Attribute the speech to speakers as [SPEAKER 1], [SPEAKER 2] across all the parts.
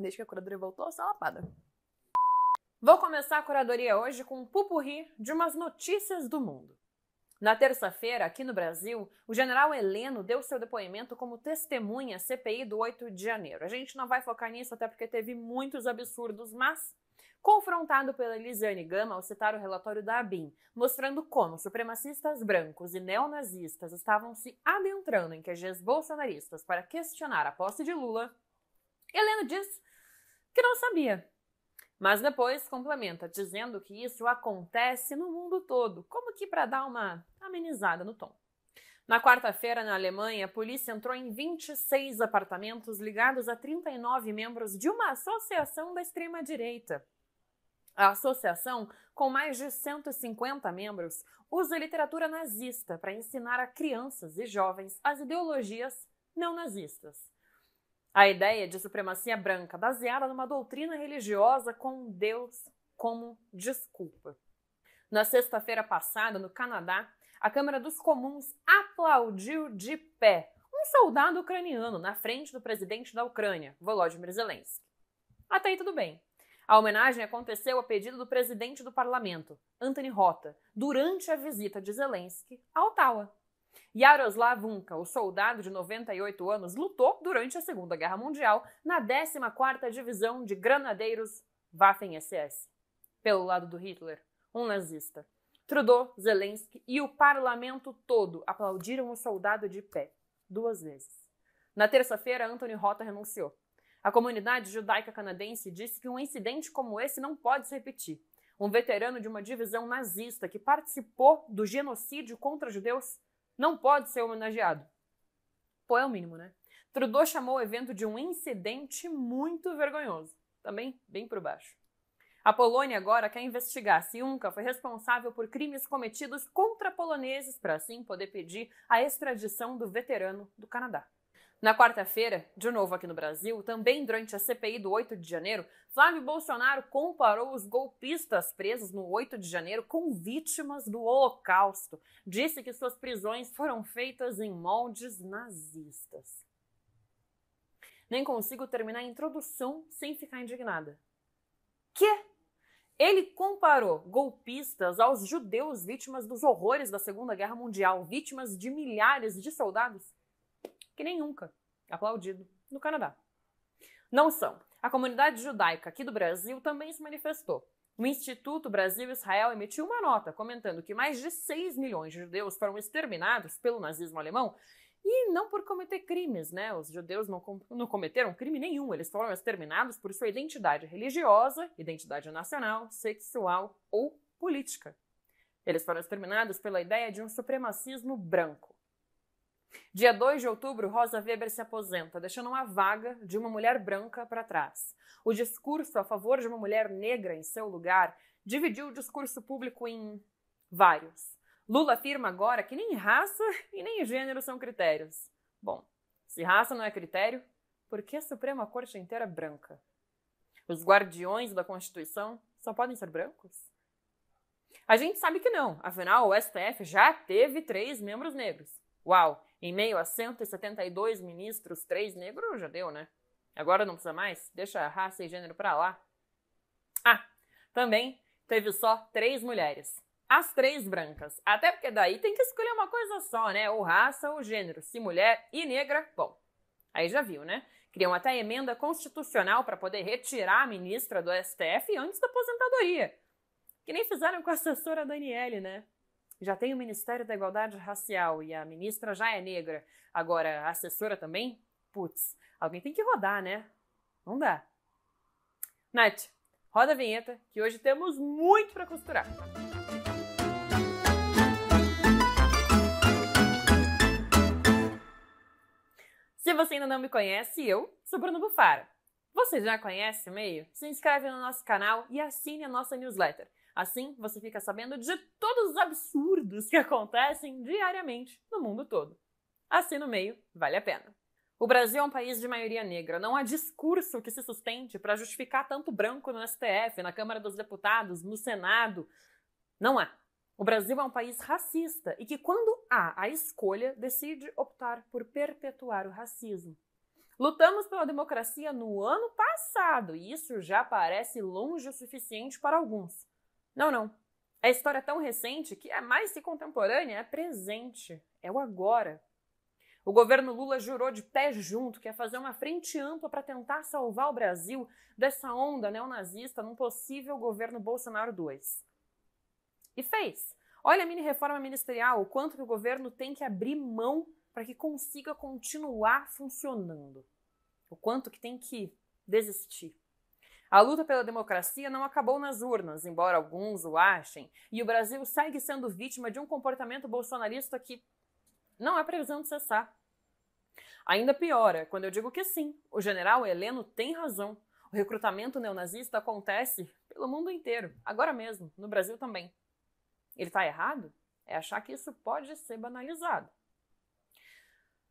[SPEAKER 1] Desde que a curadoria voltou, só lapada. Vou começar a curadoria hoje com um pupurri de umas notícias do mundo. Na terça-feira, aqui no Brasil, o general Heleno deu seu depoimento como testemunha CPI do 8 de janeiro. A gente não vai focar nisso até porque teve muitos absurdos, mas confrontado pela Elisiane Gama ao citar o relatório da ABIN, mostrando como supremacistas brancos e neonazistas estavam se adentrando em QGs bolsonaristas para questionar a posse de Lula, Heleno diz que não sabia. Mas depois complementa, dizendo que isso acontece no mundo todo, como que para dar uma amenizada no tom. Na quarta-feira, na Alemanha, a polícia entrou em 26 apartamentos ligados a 39 membros de uma associação da extrema-direita. A associação, com mais de 150 membros, usa literatura nazista para ensinar a crianças e jovens as ideologias não nazistas. A ideia de supremacia branca, baseada numa doutrina religiosa com Deus como desculpa. Na sexta-feira passada, no Canadá, a Câmara dos Comuns aplaudiu de pé um soldado ucraniano na frente do presidente da Ucrânia, Volodymyr Zelensky. Até aí tudo bem. A homenagem aconteceu a pedido do presidente do parlamento, Anthony Rota, durante a visita de Zelensky a Ottawa, Yaroslav Unka, o soldado de 98 anos, lutou durante a Segunda Guerra Mundial na 14ª Divisão de Granadeiros Waffen-SS, pelo lado do Hitler, um nazista. Trudeau, Zelensky e o parlamento todo aplaudiram o soldado de pé, duas vezes. Na terça-feira, Anthony Rota renunciou. A comunidade judaica canadense disse que um incidente como esse não pode se repetir. Um veterano de uma divisão nazista que participou do genocídio contra judeus não pode ser homenageado. Pô, é o mínimo, né? Trudeau chamou o evento de um incidente muito vergonhoso. Também bem por baixo. A Polônia agora quer investigar se Unca foi responsável por crimes cometidos contra poloneses para assim poder pedir a extradição do veterano do Canadá. Na quarta-feira, de novo aqui no Brasil, também durante a CPI do 8 de janeiro, Flávio Bolsonaro comparou os golpistas presos no 8 de janeiro com vítimas do Holocausto. Disse que suas prisões foram feitas em moldes nazistas. Nem consigo terminar a introdução sem ficar indignada. Que? Ele comparou golpistas aos judeus vítimas dos horrores da Segunda Guerra Mundial, vítimas de milhares de soldados que nem nunca aplaudido no Canadá. Não são. A comunidade judaica aqui do Brasil também se manifestou. O Instituto Brasil-Israel emitiu uma nota comentando que mais de 6 milhões de judeus foram exterminados pelo nazismo alemão e não por cometer crimes, né? Os judeus não, com não cometeram crime nenhum, eles foram exterminados por sua identidade religiosa, identidade nacional, sexual ou política. Eles foram exterminados pela ideia de um supremacismo branco. Dia 2 de outubro, Rosa Weber se aposenta, deixando uma vaga de uma mulher branca para trás. O discurso a favor de uma mulher negra em seu lugar dividiu o discurso público em vários. Lula afirma agora que nem raça e nem gênero são critérios. Bom, se raça não é critério, por que a Suprema Corte inteira é branca? Os guardiões da Constituição só podem ser brancos? A gente sabe que não, afinal o STF já teve três membros negros. Uau! Em meio a 172 ministros, três negros já deu, né? Agora não precisa mais, deixa raça e gênero pra lá. Ah, também teve só três mulheres. As três brancas. Até porque daí tem que escolher uma coisa só, né? Ou raça ou gênero. Se mulher e negra, bom. Aí já viu, né? Criam até emenda constitucional para poder retirar a ministra do STF antes da aposentadoria. Que nem fizeram com a assessora Daniele, né? já tem o Ministério da Igualdade Racial e a ministra já é negra, agora a assessora também? Putz, alguém tem que rodar, né? Não dá. Nath, roda a vinheta que hoje temos muito para costurar. Se você ainda não me conhece, eu sou Bruno Bufara. Você já conhece o meio? Se inscreve no nosso canal e assine a nossa newsletter. Assim, você fica sabendo de todos os absurdos que acontecem diariamente no mundo todo. Assim, no meio, vale a pena. O Brasil é um país de maioria negra. Não há discurso que se sustente para justificar tanto branco no STF, na Câmara dos Deputados, no Senado. Não há. O Brasil é um país racista e que, quando há a escolha, decide optar por perpetuar o racismo. Lutamos pela democracia no ano passado e isso já parece longe o suficiente para alguns. Não, não. A história é tão recente que é mais que contemporânea, é presente, é o agora. O governo Lula jurou de pé junto que ia fazer uma frente ampla para tentar salvar o Brasil dessa onda neonazista num possível governo Bolsonaro 2. E fez. Olha a mini reforma ministerial, o quanto que o governo tem que abrir mão para que consiga continuar funcionando. O quanto que tem que desistir. A luta pela democracia não acabou nas urnas, embora alguns o achem, e o Brasil segue sendo vítima de um comportamento bolsonarista que não há é previsão de cessar. Ainda piora quando eu digo que sim, o general Heleno tem razão. O recrutamento neonazista acontece pelo mundo inteiro, agora mesmo, no Brasil também. Ele está errado? É achar que isso pode ser banalizado.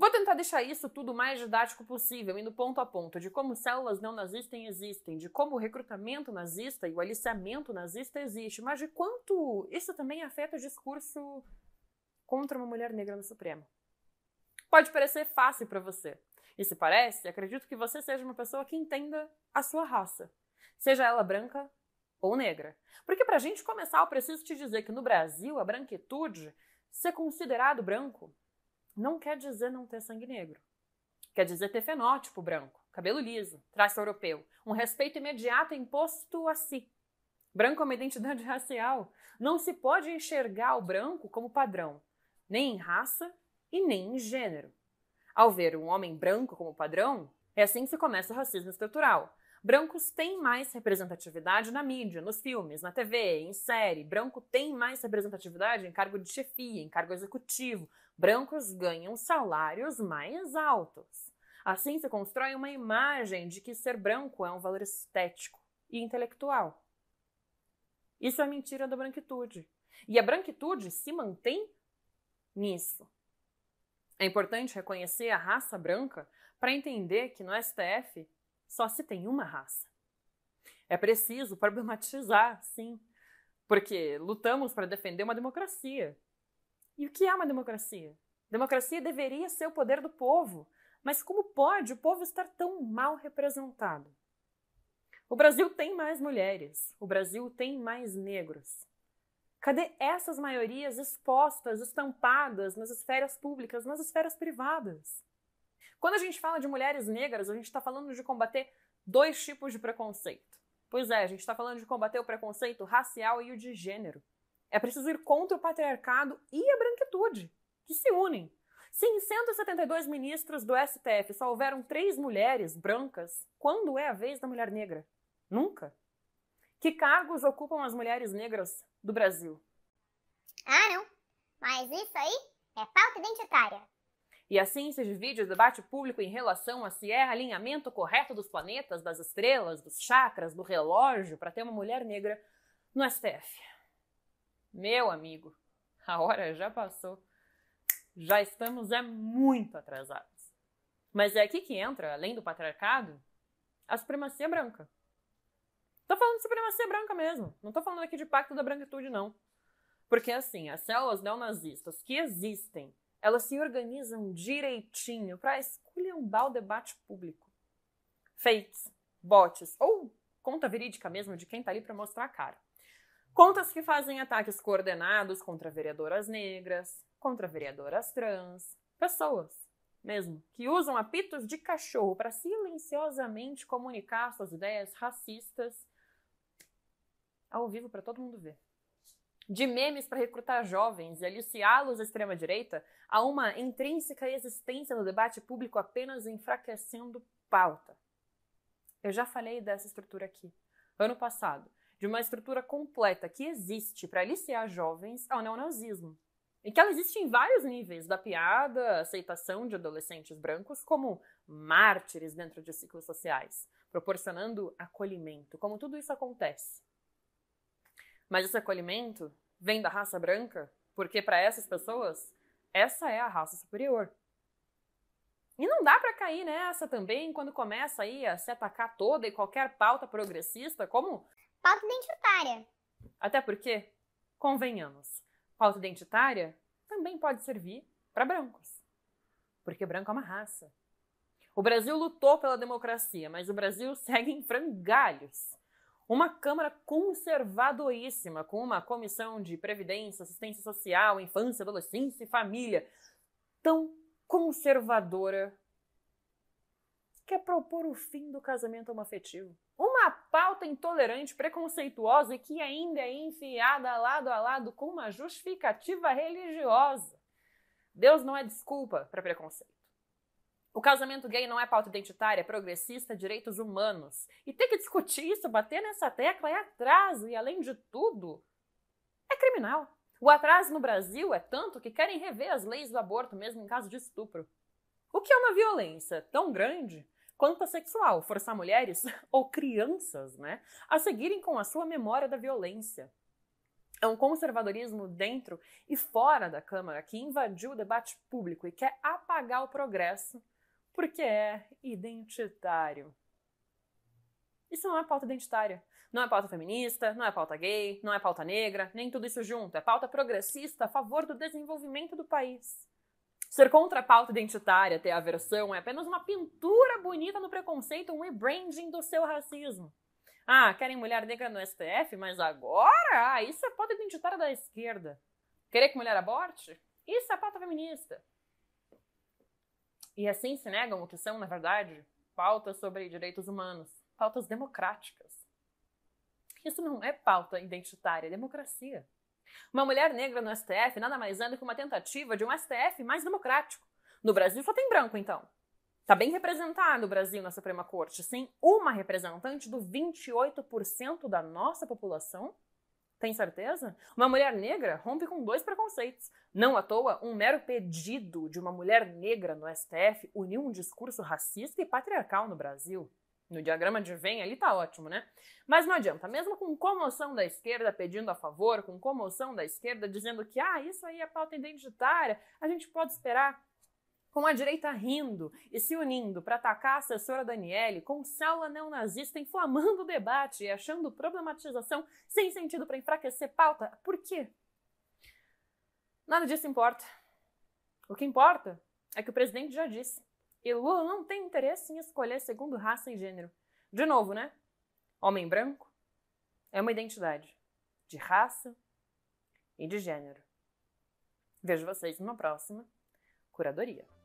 [SPEAKER 1] Vou tentar deixar isso tudo o mais didático possível, indo ponto a ponto, de como células não nazistas existem, de como o recrutamento nazista e o aliciamento nazista existe, mas de quanto isso também afeta o discurso contra uma mulher negra no Supremo. Pode parecer fácil para você. E se parece, acredito que você seja uma pessoa que entenda a sua raça, seja ela branca ou negra. Porque para a gente começar, eu preciso te dizer que no Brasil a branquitude, ser considerado branco, não quer dizer não ter sangue negro. Quer dizer ter fenótipo branco, cabelo liso, traço europeu, um respeito imediato imposto a si. Branco é uma identidade racial. Não se pode enxergar o branco como padrão, nem em raça e nem em gênero. Ao ver um homem branco como padrão, é assim que se começa o racismo estrutural. Brancos têm mais representatividade na mídia, nos filmes, na TV, em série. Branco tem mais representatividade em cargo de chefia, em cargo executivo, Brancos ganham salários mais altos. Assim se constrói uma imagem de que ser branco é um valor estético e intelectual. Isso é mentira da branquitude. E a branquitude se mantém nisso. É importante reconhecer a raça branca para entender que no STF só se tem uma raça. É preciso problematizar, sim, porque lutamos para defender uma democracia, e o que é uma democracia? Democracia deveria ser o poder do povo, mas como pode o povo estar tão mal representado? O Brasil tem mais mulheres, o Brasil tem mais negros. Cadê essas maiorias expostas, estampadas nas esferas públicas, nas esferas privadas? Quando a gente fala de mulheres negras, a gente está falando de combater dois tipos de preconceito. Pois é, a gente está falando de combater o preconceito racial e o de gênero. É preciso ir contra o patriarcado e a branquitude, que se unem. Se em 172 ministros do STF só houveram três mulheres brancas, quando é a vez da mulher negra? Nunca. Que cargos ocupam as mulheres negras do Brasil? Ah, não. Mas isso aí é pauta identitária. E assim se divide o debate público em relação a se é alinhamento correto dos planetas, das estrelas, dos chakras, do relógio para ter uma mulher negra no STF. Meu amigo, a hora já passou. Já estamos é muito atrasados. Mas é aqui que entra, além do patriarcado, a supremacia branca. Tô falando de supremacia branca mesmo. Não tô falando aqui de pacto da branquitude, não. Porque, assim, as células neonazistas que existem, elas se organizam direitinho para esculhambar o debate público. Fakes, bots ou conta verídica mesmo de quem tá ali para mostrar a cara. Contas que fazem ataques coordenados contra vereadoras negras, contra vereadoras trans, pessoas mesmo, que usam apitos de cachorro para silenciosamente comunicar suas ideias racistas ao vivo para todo mundo ver. De memes para recrutar jovens e aliciá-los à extrema-direita a uma intrínseca existência no debate público apenas enfraquecendo pauta. Eu já falei dessa estrutura aqui, ano passado, de uma estrutura completa que existe para aliciar jovens ao neonazismo. E que ela existe em vários níveis, da piada, aceitação de adolescentes brancos como mártires dentro de ciclos sociais, proporcionando acolhimento, como tudo isso acontece. Mas esse acolhimento vem da raça branca, porque para essas pessoas, essa é a raça superior. E não dá para cair nessa também quando começa aí a se atacar toda e qualquer pauta progressista, como pauta identitária. Até porque, convenhamos, pauta identitária também pode servir para brancos. Porque branco é uma raça. O Brasil lutou pela democracia, mas o Brasil segue em frangalhos. Uma Câmara conservadoríssima, com uma comissão de previdência, assistência social, infância, adolescência e família tão conservadora quer é propor o fim do casamento homoafetivo. Uma pauta intolerante, preconceituosa e que ainda é enfiada lado a lado com uma justificativa religiosa. Deus não é desculpa para preconceito. O casamento gay não é pauta identitária, é progressista, direitos humanos. E ter que discutir isso, bater nessa tecla é atraso e, além de tudo, é criminal. O atraso no Brasil é tanto que querem rever as leis do aborto, mesmo em caso de estupro. O que é uma violência tão grande quanto a sexual, forçar mulheres ou crianças né, a seguirem com a sua memória da violência. É um conservadorismo dentro e fora da Câmara que invadiu o debate público e quer apagar o progresso porque é identitário. Isso não é pauta identitária. Não é pauta feminista, não é pauta gay, não é pauta negra, nem tudo isso junto. É pauta progressista a favor do desenvolvimento do país. Ser contra a pauta identitária, ter aversão, é apenas uma pintura bonita no preconceito, um rebranding do seu racismo. Ah, querem mulher negra no STF, mas agora? Ah, isso é pauta identitária da esquerda. Querer que mulher aborte? Isso é pauta feminista. E assim se negam o que são, na verdade, pautas sobre direitos humanos, pautas democráticas. Isso não é pauta identitária, é democracia. Uma mulher negra no STF nada mais anda é que uma tentativa de um STF mais democrático. No Brasil só tem branco, então. Está bem representado o Brasil na Suprema Corte, sem uma representante do 28% da nossa população? Tem certeza? Uma mulher negra rompe com dois preconceitos. Não à toa, um mero pedido de uma mulher negra no STF uniu um discurso racista e patriarcal no Brasil. No diagrama de Venn ali tá ótimo, né? Mas não adianta, mesmo com comoção da esquerda pedindo a favor, com comoção da esquerda dizendo que ah, isso aí é pauta identitária, a gente pode esperar com a direita rindo e se unindo para atacar a assessora Daniele, com saula neonazista inflamando o debate e achando problematização sem sentido para enfraquecer pauta, por quê? Nada disso importa. O que importa é que o presidente já disse. E Lula não tem interesse em escolher segundo raça e gênero. De novo, né? Homem branco é uma identidade de raça e de gênero. Vejo vocês numa próxima curadoria.